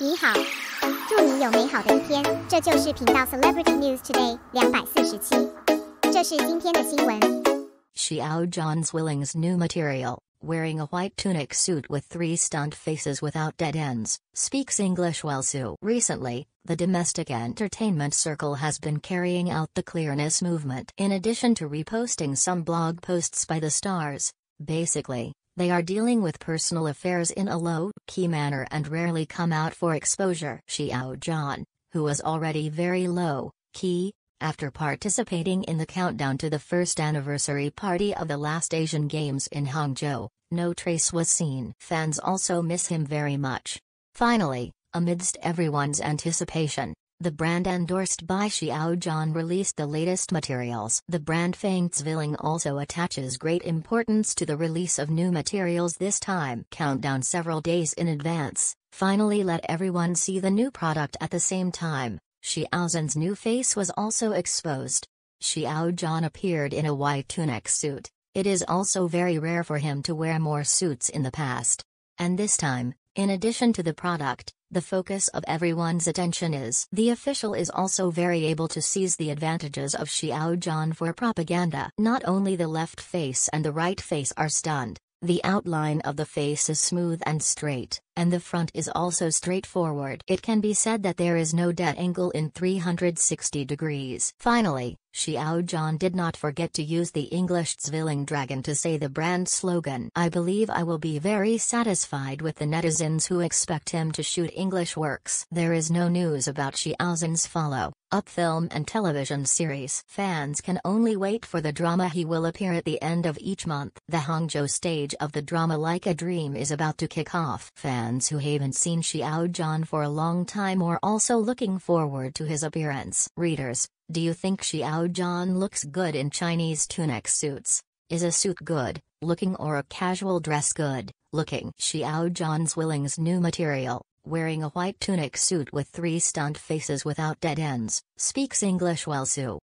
你好，祝你有美好的一天。这就是频道 Celebrity News Today 两百四十七，这是今天的新闻。Xiao John's Willing's new material, wearing a white tunic suit with three stunt faces without dead ends, speaks English well. Sue recently, the domestic entertainment circle has been carrying out the clearness movement in addition to reposting some blog posts by the stars. Basically, they are dealing with personal affairs in a low-key manner and rarely come out for exposure. Xiao John, who was already very low-key, after participating in the countdown to the first anniversary party of the last Asian Games in Hangzhou, no trace was seen. Fans also miss him very much. Finally, amidst everyone's anticipation, the brand endorsed by Xiaojian released the latest materials. The brand Fengtzvilling also attaches great importance to the release of new materials this time. Countdown several days in advance, finally let everyone see the new product at the same time. Xiaozhen's new face was also exposed. Xiaojian appeared in a white tunic suit. It is also very rare for him to wear more suits in the past. And this time, in addition to the product, the focus of everyone's attention is. The official is also very able to seize the advantages of Xiaojian for propaganda. Not only the left face and the right face are stunned, the outline of the face is smooth and straight, and the front is also straightforward. It can be said that there is no dead angle in 360 degrees. Finally, Xiao Zhan did not forget to use the English Zwilling Dragon to say the brand slogan. I believe I will be very satisfied with the netizens who expect him to shoot English works. There is no news about Zhan's follow. Up film and television series fans can only wait for the drama he will appear at the end of each month. The Hangzhou stage of the drama Like a Dream is about to kick off. Fans who haven't seen Xiao John for a long time are also looking forward to his appearance. Readers, do you think Xiao John looks good in Chinese tunic suits? Is a suit good, looking or a casual dress good, looking? Xiao John's Willing's new material, wearing a white tunic suit with three stunt faces without dead ends, speaks English well Sue.